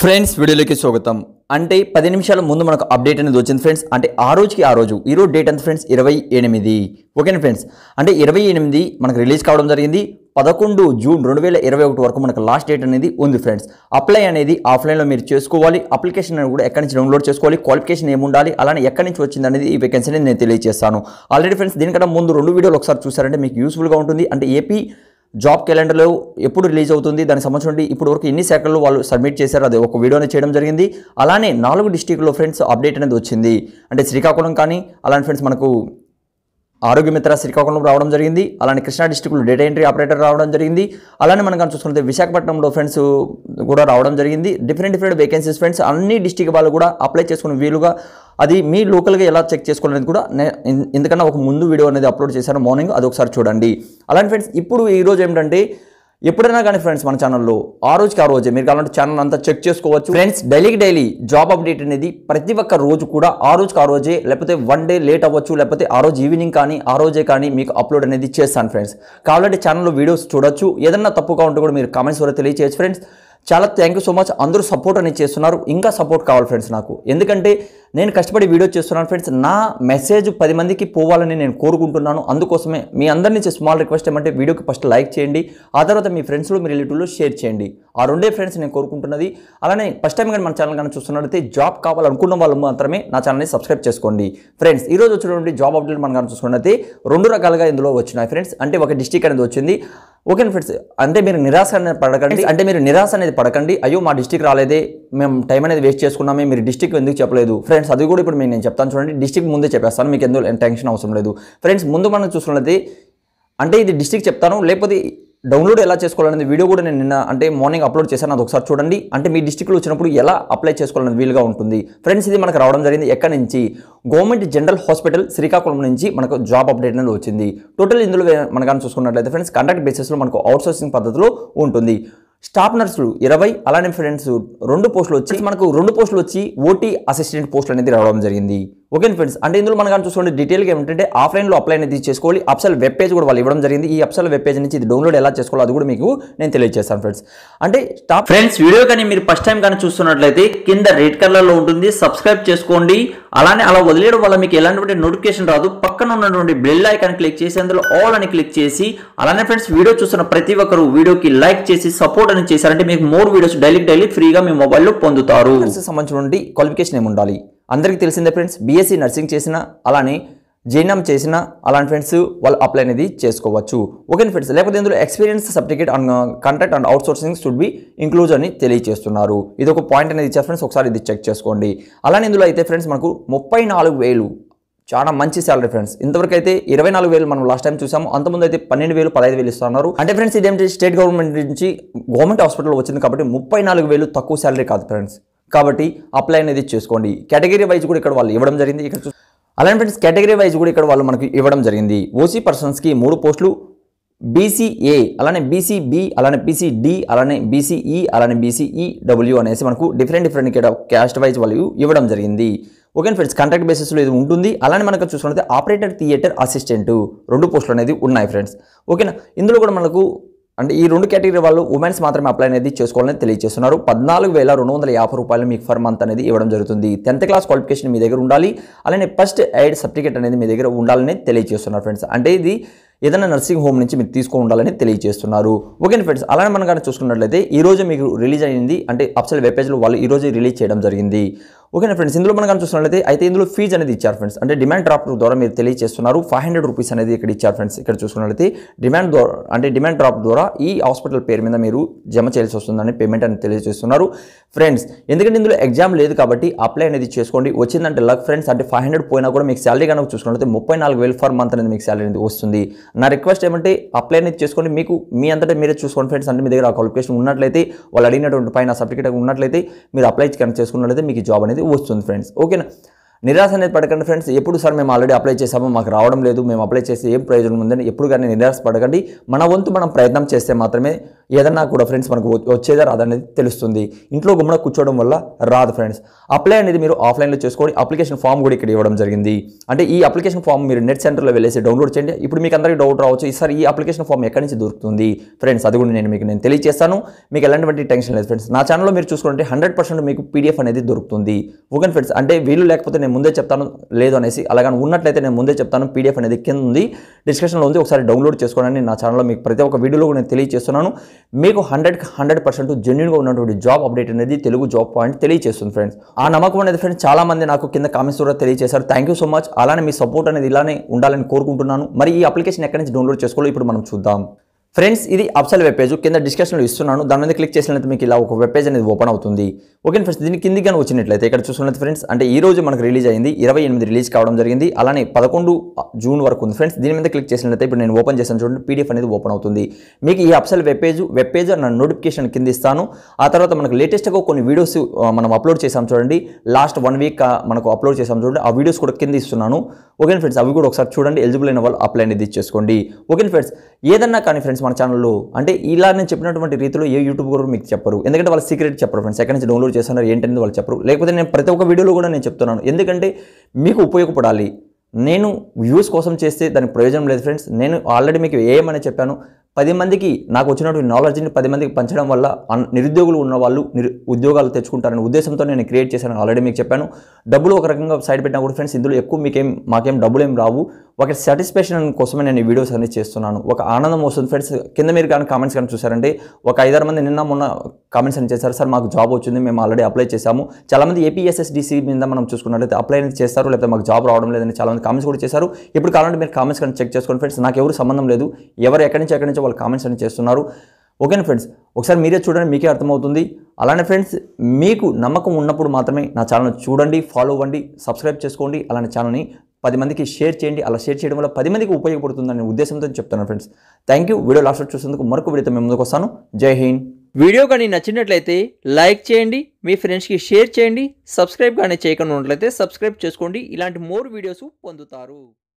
friends వీడియోలోకి స్వాగతం అంటే పది నిమిషాల ముందు మనకు అప్డేట్ అనేది వచ్చింది ఫ్రెండ్స్ అంటే ఆ రోజుకి ఆ రోజు ఈరోజు డేట్ అంత ఫ్రెండ్స్ ఇరవై ఎనిమిది ఓకేనా ఫ్రెండ్స్ అంటే ఇరవై ఎనిమిది మనకు రిలీజ్ కావడం జరిగింది పదకొండు జూన్ రెండు వేల ఇరవై ఒకటి వరకు మనకు లాస్ట్ డేట్ అనేది ఉంది ఫ్రెండ్స్ అప్లై అనేది ఆఫ్లైన్లో మీరు చేసుకోవాలి అప్లికేషన్ అనేది కూడా ఎక్కడి నుంచి డౌన్లోడ్ చేసుకోవాలి క్వాలిఫికేషన్ ఏముండాలి అలానే ఎక్కడి నుంచి వచ్చింది అనేది ఈ వేకెన్సీ నేను తెలియజేస్తాను ఆల్రెడీ ఫ్రెండ్స్ దీనికన్నా ముందు రెండు వీడియోలు ఒకసారి చూసారంటే మీకు యూస్ఫుల్గా ఉంటుంది అంటే ఏపీ జాబ్ క్యాలెండర్లో ఎప్పుడు రిలీజ్ అవుతుంది దానికి సంబంధించి ఇప్పుడు వరకు ఎన్ని శాఖల్లో వాళ్ళు సబ్మిట్ చేశారు అది ఒక వీడియోని చేయడం జరిగింది అలానే నాలుగు డిస్టిక్లో ఫ్రెండ్స్ అప్డేట్ అనేది వచ్చింది అంటే శ్రీకాకుళం కానీ అలాంటి ఫ్రెండ్స్ మనకు ఆరోగ్యమిత్ర శ్రీకాకుళం రావడం జరిగింది అలానే కృష్ణా డిస్టిక్లో డేటా ఎంట్రీ ఆపరేటర్ రావడం జరిగింది అలానే మనం కానీ చూసుకుంటే విశాఖపట్నంలో ఫ్రెండ్స్ కూడా రావడం జరిగింది డిఫరెంట్ డిఫరెంట్ వేకెన్సీస్ ఫ్రెండ్స్ అన్ని డిస్టిక్ వాళ్ళు కూడా అప్లై చేసుకునే వీలుగా అది మీ లోకల్గా ఎలా చెక్ చేసుకోవాలనేది కూడా ఎందుకన్నా ఒక ముందు వీడియో అనేది అప్లోడ్ చేశాను మార్నింగ్ అది ఒకసారి చూడండి అలాంటి ఫ్రెండ్స్ ఇప్పుడు ఈరోజు ఏంటంటే ఎప్పుడైనా కానీ ఫ్రెండ్స్ మన ఛానల్లో ఆ రోజుకి ఆ రోజే మీరు కావాలంటే ఛానల్ అంతా చెక్ చేసుకోవచ్చు ఫ్రెండ్స్ డైలీకి డైలీ జాబ్ అప్డేట్ అనేది ప్రతి ఒక్క రోజు కూడా ఆ రోజుకి ఆ రోజే లేకపోతే వన్ డే లేట్ అవ్వచ్చు లేకపోతే ఆ రోజు ఈవినింగ్ కానీ ఆ రోజే కానీ మీకు అప్లోడ్ అనేది చేస్తాను ఫ్రెండ్స్ కావాలంటే ఛానల్లో వీడియోస్ చూడొచ్చు ఏదన్నా తప్పుగా ఉంటే కూడా మీరు కామెంట్స్ కూడా తెలియచేయచ్చు ఫ్రెండ్స్ చాలా థ్యాంక్ యూ సో మచ్ అందరూ సపోర్ట్ అనేది చేస్తున్నారు ఇంకా సపోర్ట్ కావాలి ఫ్రెండ్స్ నాకు ఎందుకంటే నేను కష్టపడి వీడియో చేస్తున్నాను ఫ్రెండ్స్ నా మెసేజ్ పది మందికి పోవాలని నేను కోరుకుంటున్నాను అందుకోసమే మీ అందరి నుంచి స్మాల్ రిక్వెస్ట్ ఏమంటే వీడియోకి ఫస్ట్ లైక్ చేయండి ఆ తర్వాత మీ ఫ్రెండ్స్లో మీ రిలేటివ్లో షేర్ చేయండి ఆ రెండే ఫ్రెండ్స్ నేను కోరుకుంటున్నది అలానే ఫస్ట్ టైం కానీ మన ఛానల్ కానీ చూస్తున్నట్లయితే జాబ్ కావాలనుకున్న వాళ్ళు మాత్రమే నా ఛానల్ని సబ్స్క్రైబ్ చేసుకోండి ఫ్రెండ్స్ ఈరోజు వచ్చినటువంటి జాబ్ అప్డేట్ మనం కానీ చూసుకున్నట్లయితే రెండు రకాలుగా ఇందులో వచ్చినాయి ఫ్రెండ్స్ అంటే ఒక డిస్టిక్ అనేది వచ్చింది ఓకే ఫ్రెండ్స్ అంటే మీరు నిరాశ అనేది పడకండి అంటే మీరు నిరాశ అనేది పడకండి అయ్యో మా డిస్టిక్ రాలేదే మేము టైం అనేది వేస్ట్ చేసుకున్నామే మీరు డిస్టిక్ ఎందుకు చెప్పలేదు ఫ్రెండ్స్ ఫ్రెండ్స్ అది కూడా ఇప్పుడు మీకు నేను చెప్తాను చూడండి డిస్టిక్ ముందే చెప్పేస్తాను మీకు ఎందుకు టెన్షన్ అవసరం లేదు ఫ్రెండ్స్ ముందు మనం చూసుకున్నది అంటే ఇది డిస్టిక్ చెప్తాను లేకపోతే డౌన్లోడ్ ఎలా చేసుకోవాలనేది వీడియో కూడా నేను నిన్న అంటే మార్నింగ్ అప్లోడ్ చేశాను అది ఒకసారి చూడండి అంటే మీ డిస్టిక్లో వచ్చినప్పుడు ఎలా అప్లై చేసుకోవాలనేది వీలుగా ఉంటుంది ఫ్రెండ్స్ ఇది మనకు రావడం జరిగింది ఎక్కడి నుంచి గవర్నమెంట్ జనరల్ హాస్పిటల్ శ్రీకాకుళం నుంచి మనకు జాబ్ అప్డేట్ అనేది వచ్చింది టోటల్ ఇందులో మనకని చూసుకున్నట్లయితే ఫ్రెండ్స్ కంట్రాక్ట్ బేసిస్లో మనకు అవుట్ సోర్సింగ్ పద్ధతిలో ఉంటుంది స్టాఫ్ నర్సులు ఇరవై అలానే ఫ్రెండ్స్ రెండు పోస్టులు వచ్చి మనకు రెండు పోస్టులు వచ్చి ఓటీ అసిస్టెంట్ పోస్టులు అనేది రావడం జరిగింది ఓకే ఫ్రెండ్స్ అంటే ఇందులో మనం కానీ చూసుకోండి డీటెయిల్గా ఏమిటంటే ఆఫ్లైన్లో అప్లై అనేది చేసుకోవాలి అప్సల్ వెబ్ పేజ్ కూడా వాళ్ళు ఇవ్వడం జరిగింది ఈ అప్సల్ వెబ్ పేజ్ నుంచి ఇది డౌన్లోడ్ ఎలా చేసుకోవాలి అది కూడా మీకు నేను తెలియజేస్తాను ఫ్రెండ్స్ అంటే టాప్ ఫ్రెండ్స్ వీడియో కానీ మీరు ఫస్ట్ టైం కానీ చూస్తున్నట్లయితే కింద రెడ్ కలర్లో ఉంటుంది సబ్స్క్రైబ్ చేసుకోండి అలానే అలా వదిలేయడం వల్ల మీకు ఎలాంటి నోటిఫికేషన్ రాదు పక్కన ఉన్నటువంటి బెల్ ఐకాన్ క్లిక్ చేసి అందులో ఆల్ అని క్లిక్ చేసి అలానే ఫ్రెండ్స్ వీడియో చూస్తున్న ప్రతి ఒక్కరు వీడియోకి లైక్ చేసి సపోర్ట్ అని చేశారంటే మీకు మోర్ వీడియోస్ డైలీ డైలీ ఫ్రీగా మీ మొబైల్లో పొందుతారు సంబంధించిన క్వాలిఫికేషన్ ఏమి ఉండాలి అందరికీ తెలిసిందే ఫ్రెండ్స్ బీఎస్సీ నర్సింగ్ చేసిన అలానే జైనం చేసిన అలాంటి ఫ్రెండ్స్ వాళ్ళు అప్లై అనేది చేసుకోవచ్చు ఓకే ఫ్రెండ్స్ లేకపోతే ఇందులో experience certificate and contract and outsourcing should be include అని తెలియజేస్తున్నారు ఇది ఒక పాయింట్ అనేది ఇచ్చారు ఫ్రెండ్స్ ఒకసారి ఇది చెక్ చేసుకోండి అలానే ఇందులో అయితే ఫ్రెండ్స్ మనకు ముప్పై నాలుగు వేలు చాలా మంచి శాలరీ ఫ్రెండ్స్ ఇంతవరకు అయితే ఇరవై నాలుగు వేలు మనం లాస్ట్ టైం చూసాము అంతకుముందు అయితే పన్నెండు వేలు పదహైదు వేలు ఇస్తున్నారు అంటే ఫ్రెండ్స్ ఇదేంటి స్టేట్ గవర్నమెంట్ నుంచి గవర్నమెంట్ హాస్పిటల్ వచ్చింది కాబట్టి ముప్పై నాలుగు వేలు తక్కువ శాలరీ కాదు ఫ్రెండ్స్ కాబట్టి అప్లై అనేది చేసుకోండి కేటగిరీ వైజ్ కూడా ఇక్కడ వాళ్ళు ఇవ్వడం జరిగింది ఇక్కడ అలానే ఫ్రెండ్స్ కేటగిరీ వైజ్ కూడా ఇక్కడ వాళ్ళు మనకు ఇవ్వడం జరిగింది ఓసీ పర్సన్స్కి మూడు పోస్టులు బీసీఏ అలానే బీసీబీ అలానే బీసీడి అలానే బీసీఈ e అలానే బీసీఈ డబ్ల్యూ e అనేసి మనకు డిఫరెంట్ డిఫరెంట్ ఇక్కడ క్యాస్ట్ వైజ్ వాళ్ళు ఇవ్వడం జరిగింది ఓకే ఫ్రెండ్స్ కాంట్రాక్ట్ బేసిస్లో ఇది ఉంటుంది అలానే మనకు చూసుకున్నది ఆపరేటర్ థియేటర్ అసిస్టెంట్ రెండు పోస్టులు అనేది ఉన్నాయి ఫ్రెండ్స్ ఓకేనా ఇందులో కూడా మనకు అంటే ఈ రెండు కేటగిరీ వాళ్ళు ఉమెన్స్ మాత్రమే అప్లై అనేది చేసుకోవాలని తెలియజేస్తున్నారు పద్నాలుగు వేల రెండు వందల యాభై రూపాయలు మీకు ఫర్ మంత్ అనేది ఇవ్వడం జరుగుతుంది టెన్త్ క్లాస్ క్వాలిఫికేషన్ మీ దగ్గర ఉండాలి అలానే ఫస్ట్ ఎయిడ్ సర్టిఫికేట్ అనేది మీ దగ్గర ఉండాలని తెలియజేస్తున్నారు ఫ్రెండ్స్ అంటే ఇది ఏదైనా నర్సింగ్ హోమ్ నుంచి మీరు తీసుకో ఉండాలని తెలియజేస్తున్నారు ఓకే ఫ్రెండ్స్ అలానే మనం కానీ చూసుకున్నట్లయితే ఈరోజు మీకు రిలీజ్ అయింది అంటే అప్సల్ వెబ్ పేజ్లో వాళ్ళు ఈరోజు రిలీజ్ చేయడం జరిగింది ఓకేనా ఫ్రెండ్స్ ఇందులో మనం కానీ అయితే ఇందులో ఫీజ్ అనేది ఇచ్చారు ఫ్రెండ్స్ అంటే డిమాండ్ డ్రాఫ్ట్ ద్వారా మీరు తెలియజేస్తున్నారు ఫైవ్ హండ్రెడ్ రూపీస్ అనేది ఇక్కడ ఇచ్చారు ఫ్రెండ్స్ ఇక్కడ చూసుకున్నట్లయితే డిమాండ్ ద్వారా అంటే డిమాండ్ డ్రాఫ్ట్ ద్వారా ఈ హాస్పిటల్ పేరు మీద మీరు జమ చేయాల్సి వస్తుందని పేమెంట్ అని తెలియజేస్తున్నారు ఫ్రెండ్స్ ఎందుకంటే ఇందులో ఎగ్జామ్ లేదు కాబట్టి అప్లై అనేది చేసుకోండి వచ్చిందంటే లక్ ఫ్రెండ్స్ అంటే ఫైవ్ హండ్రెడ్ పోయినా కూడా మీకు శాలరీ కనుక చూసుకున్నట్లయితే ముప్పై నాలుగు వేలు ఫర్ మంత్ అనేది మీకు శాలరీ అనేది వస్తుంది నా రిక్వెస్ట్ ఏమంటే అప్లై అనేది చేసుకోండి మీకు మీ అంతటా మీరే చూసుకోండి ఫ్రెండ్స్ అంటే మీ దగ్గర ఆ క్వాలిఫికేషన్ ఉన్నట్లయితే వాళ్ళు అడిగినటువంటి పైన సర్టిఫికేట్ ఉన్నట్లయితే మీరు అప్లై కనెక్ట్ చేసుకున్నట్లయితే మీకు జాబ్ అనేది दे फ्रेंड्स ओके ना నిరాశ అనేది పడకండి ఫ్రెండ్స్ ఎప్పుడు సార్ మేము ఆల్రెడీ అప్లై చేసాము మాకు రావడం లేదు మేము అప్లై చేసి ఏం ప్రయోజనం ఉందని ఎప్పుడు కానీ నిరాశ పడకండి మన వంతు మనం ప్రయత్నం చేస్తే మాత్రమే ఏదన్నా కూడా ఫ్రెండ్స్ మనకు వచ్చేదా రాదనేది తెలుస్తుంది ఇంట్లో గుమ్మడ కూర్చోవడం వల్ల రాదు ఫ్రెండ్స్ అప్లై అనేది మీరు ఆఫ్లైన్లో చేసుకోండి అప్లికేషన్ ఫామ్ కూడా ఇక్కడ ఇవ్వడం జరిగింది అంటే ఈ అప్లికేషన్ ఫామ్ మీరు నెట్ సెంటర్లో వెళ్ళేసి డౌన్లోడ్ చేయండి ఇప్పుడు మీకు అందరికీ డౌట్ రావచ్చు ఈసారి ఈ అప్లికేషన్ ఫామ్ ఎక్కడి నుంచి దొరుకుతుంది ఫ్రెండ్స్ అది కూడా నేను మీకు నేను తెలియజేస్తాను మీకు ఎలాంటి టెన్షన్ లేదు ఫ్రెండ్స్ నా ఛానల్లో మీరు చూసుకుంటే హండ్రెడ్ పర్సెంట్ మీకు పీడిఎఫ్ అనేది దొరుకుతుంది ఓకే ఫ్రెండ్స్ అంటే వీలు లేకపోతే నేను ముందే చెప్తాను లేదు అనేసి అలాగని ఉన్నట్లయితే నేను ముందే చెప్తాను పీడిఎఫ్ అనేది కింద ఉంది డిస్క్రిప్షన్లో ఉంది ఒకసారి డౌన్లోడ్ చేసుకోవడానికి నా ఛానల్లో మీకు ప్రతి ఒక్క వీడియోలో కూడా నేను తెలియజేస్తున్నాను మీకు హండ్రెడ్కి హండ్రెడ్ పర్సెంట్ జెన్యున్గా ఉన్నటువంటి జాబ్ అప్డేట్ అనేది తెలుగు జాబ్ పాయింట్ తెలియజేస్తుంది ఫ్రెండ్స్ ఆ నమ్మకం అనేది ఫ్రెండ్స్ చాలామంది నాకు కింద కామెంట్స్ కూడా తెలియజేశారు థ్యాంక్ యూ సో మచ్ అలానే మీ సపోర్ట్ అనేది ఇలానే ఉండాలని కోరుకుంటున్నాను మరి ఈ అప్లికేషన్ ఎక్కడి నుంచి డౌన్లోడ్ చేసుకోవాలో ఇప్పుడు మనం చూద్దాం ఫ్రెండ్స్ ఇది అప్సల్ వెబ్ పేజ్ కింద డిస్క్రిప్షన్లో ఇస్తున్నాను దాని మీద క్లిక్ చేసినట్లయితే మీకు ఇలా ఒక వెబ్ పేజ్ అనేది ఓపెన్ అవుతుంది ఓకే ఫ్రెండ్స్ దీని కింది కానీ వచ్చినట్లయితే ఇక్కడ చూస్తున్నది ఫ్రెండ్స్ అంటే ఈ రోజు మనకు రిలీజ్ అయింది ఇరవై ఎనిమిది రిలీజ్ కావడం జరిగింది అలానే పదకొండు జూన్ వరకు ఉంది ఫ్రెండ్స్ దీని మీద క్లిక్ చేసినట్లయితే ఇప్పుడు నేను ఓపెన్ చేశాను చూడండి పీడిఎఫ్ అనేది ఓపెన్ అవుతుంది మీకు ఈ అప్సల్ వెబ్ పేజ్ వెబ్ పేజ్ నా నోటిఫికేషన్ కింద ఇస్తాను ఆ తర్వాత మనకు లేటెస్ట్గా కొన్ని వీడియోస్ మనం అప్లోడ్ చేసాం చూడండి లాస్ట్ వన్ వీక్ మనకు అప్లోడ్ చేసాం చూడండి ఆ వీడియోస్ కూడా కింద ఇస్తున్నాను ఓకే ఫ్రెండ్స్ అవి కూడా ఒకసారి చూడండి ఎలిజిబుల్ అయిన వాళ్ళు అప్లై అనేది ఇచ్చేసుకోండి ఓకే ఫ్రెండ్స్ ఏదన్నా కానీ ఫ్రెండ్స్ ఫ్రెండ్స్ మన ఛానల్లో అంటే ఇలా నేను చెప్పినటువంటి రీతిలో ఏ యూట్యూబ్ కూడా మీకు చెప్పరు ఎందుకంటే వాళ్ళ సీక్రెట్ చెప్పరు ఫ్రెండ్స్ ఎక్కడి నుంచి డౌన్లోడ్ చేస్తున్నారు ఏంటనేది వాళ్ళు చెప్పరు లేకపోతే నేను ప్రతి ఒక్క వీడియోలో కూడా నేను చెప్తున్నాను ఎందుకంటే మీకు ఉపయోగపడాలి నేను వ్యూస్ కోసం చేస్తే దానికి ప్రయోజనం లేదు ఫ్రెండ్స్ నేను ఆల్రెడీ మీకు ఏమని చెప్పాను పది మందికి నాకు వచ్చినటువంటి నాలెడ్జ్ని పది మందికి పంచడం వల్ల నిరుద్యోగులు ఉన్న వాళ్ళు ఉద్యోగాలు తెచ్చుకుంటారనే ఉద్దేశంతో నేను క్రియేట్ చేశాను ఆల్రెడీ మీకు చెప్పాను డబ్బులు ఒక రకంగా సైడ్ పెట్టినా కూడా ఫ్రెండ్స్ ఇందులో ఎక్కువ మీకేం మాకేం డబ్బులు ఏం రావు ఒక సాటిస్ఫాక్షన్ కోసమే నేను ఈ వీడియోస్ అన్ని చేస్తున్నాను ఒక ఆనందం వస్తుంది ఫ్రెండ్స్ కింద మీరు కానీ కామెంట్స్ కానీ చూసారండి ఒక ఐదారు మంది నిన్న మొన్న కామెంట్స్ అని చేశారు సార్ మాకు జాబ్ వచ్చింది మేము ఆల్రెడీ అప్లై చేశాము చాలామంది ఏపీఎస్ఎస్డిసి మీద మనం చూసుకున్నట్లయితే అప్లై అనేది చేస్తారు లేకపోతే మాకు జాబ్ రావడం లేదని చాలామంది కామెంట్స్ కూడా చేశారు ఇప్పుడు కావాలంటే మీరు కామెంట్స్ కానీ చెక్ చేసుకోండి ఫ్రెండ్స్ నాకు ఎవరు సంబంధం లేదు ఎవరు ఎక్కడి నుంచి ఎక్కడి నుంచి వాళ్ళు కామెంట్స్ అని చేస్తున్నారు ఓకేనా ఫ్రెండ్స్ ఒకసారి మీరే చూడండి మీకే అర్థమవుతుంది అలానే ఫ్రెండ్స్ మీకు నమ్మకం ఉన్నప్పుడు మాత్రమే నా ఛానల్ చూడండి ఫాలో అవ్వండి సబ్స్క్రైబ్ చేసుకోండి అలానే ఛానల్ని పది మందికి షేర్ చేయండి అలా షేర్ చేయడం వల్ల పది మందికి అనే ఉద్దేశంతో చెప్తున్నాను friends thank you video last చూసినందుకు మరొక వీడియోతో మేము ముందుకు వస్తాను జై హింద్ వీడియో కానీ నచ్చినట్లయితే లైక్ చేయండి మీ ఫ్రెండ్స్కి షేర్ చేయండి సబ్స్క్రైబ్ కానీ చేయకుండా ఉన్నట్లయితే సబ్స్క్రైబ్ చేసుకోండి ఇలాంటి మోర్ వీడియోస్ పొందుతారు